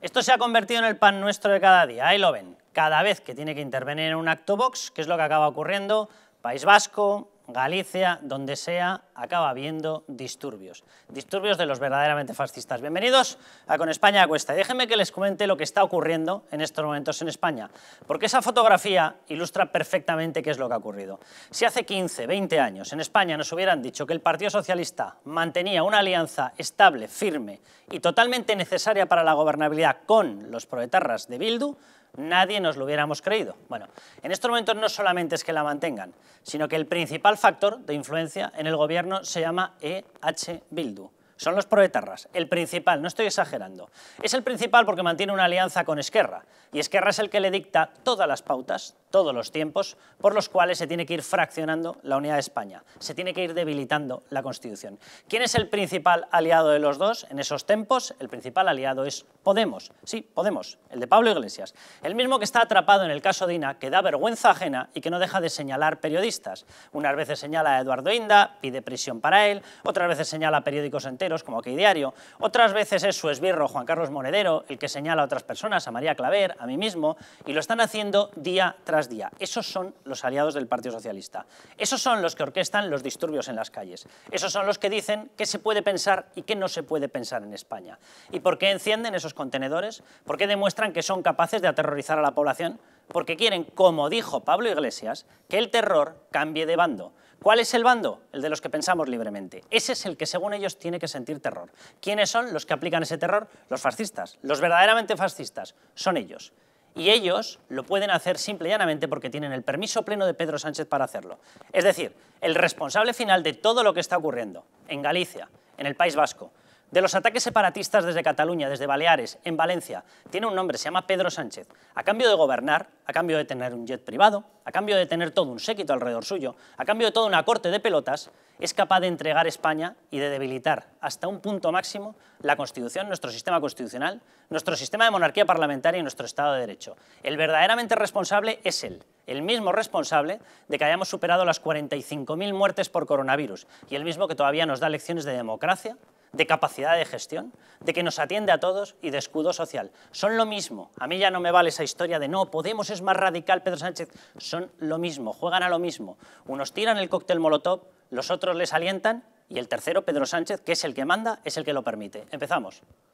Esto se ha convertido en el pan nuestro de cada día, ahí ¿eh, lo ven. Cada vez que tiene que intervenir en un acto box, que es lo que acaba ocurriendo, País Vasco, Galicia, donde sea, acaba habiendo disturbios. Disturbios de los verdaderamente fascistas. Bienvenidos a Con España a Cuesta. Déjenme que les comente lo que está ocurriendo en estos momentos en España, porque esa fotografía ilustra perfectamente qué es lo que ha ocurrido. Si hace 15, 20 años en España nos hubieran dicho que el Partido Socialista mantenía una alianza estable, firme y totalmente necesaria para la gobernabilidad con los proetarras de Bildu, Nadie nos lo hubiéramos creído. Bueno, en estos momentos no solamente es que la mantengan, sino que el principal factor de influencia en el gobierno se llama E.H. Bildu son los proetarras, el principal, no estoy exagerando. Es el principal porque mantiene una alianza con Esquerra, y Esquerra es el que le dicta todas las pautas, todos los tiempos, por los cuales se tiene que ir fraccionando la unidad de España, se tiene que ir debilitando la Constitución. ¿Quién es el principal aliado de los dos en esos tiempos? El principal aliado es Podemos, sí, Podemos, el de Pablo Iglesias, el mismo que está atrapado en el caso dina que da vergüenza ajena y que no deja de señalar periodistas. Unas veces señala a Eduardo Inda, pide prisión para él, otras veces señala a periódicos enteros, como aquí diario. Otras veces es su esbirro Juan Carlos Monedero el que señala a otras personas, a María Claver, a mí mismo, y lo están haciendo día tras día. Esos son los aliados del Partido Socialista. Esos son los que orquestan los disturbios en las calles. Esos son los que dicen qué se puede pensar y qué no se puede pensar en España. ¿Y por qué encienden esos contenedores? ¿Por qué demuestran que son capaces de aterrorizar a la población? Porque quieren, como dijo Pablo Iglesias, que el terror cambie de bando ¿Cuál es el bando? El de los que pensamos libremente. Ese es el que según ellos tiene que sentir terror. ¿Quiénes son los que aplican ese terror? Los fascistas. Los verdaderamente fascistas son ellos. Y ellos lo pueden hacer simple y llanamente porque tienen el permiso pleno de Pedro Sánchez para hacerlo. Es decir, el responsable final de todo lo que está ocurriendo en Galicia, en el País Vasco, de los ataques separatistas desde Cataluña, desde Baleares, en Valencia. Tiene un nombre, se llama Pedro Sánchez. A cambio de gobernar, a cambio de tener un jet privado, a cambio de tener todo un séquito alrededor suyo, a cambio de toda una corte de pelotas, es capaz de entregar España y de debilitar hasta un punto máximo la Constitución, nuestro sistema constitucional, nuestro sistema de monarquía parlamentaria y nuestro Estado de Derecho. El verdaderamente responsable es él, el mismo responsable de que hayamos superado las 45.000 muertes por coronavirus y el mismo que todavía nos da lecciones de democracia de capacidad de gestión, de que nos atiende a todos y de escudo social. Son lo mismo. A mí ya no me vale esa historia de no, Podemos es más radical, Pedro Sánchez. Son lo mismo, juegan a lo mismo. Unos tiran el cóctel molotov, los otros les alientan y el tercero, Pedro Sánchez, que es el que manda, es el que lo permite. Empezamos.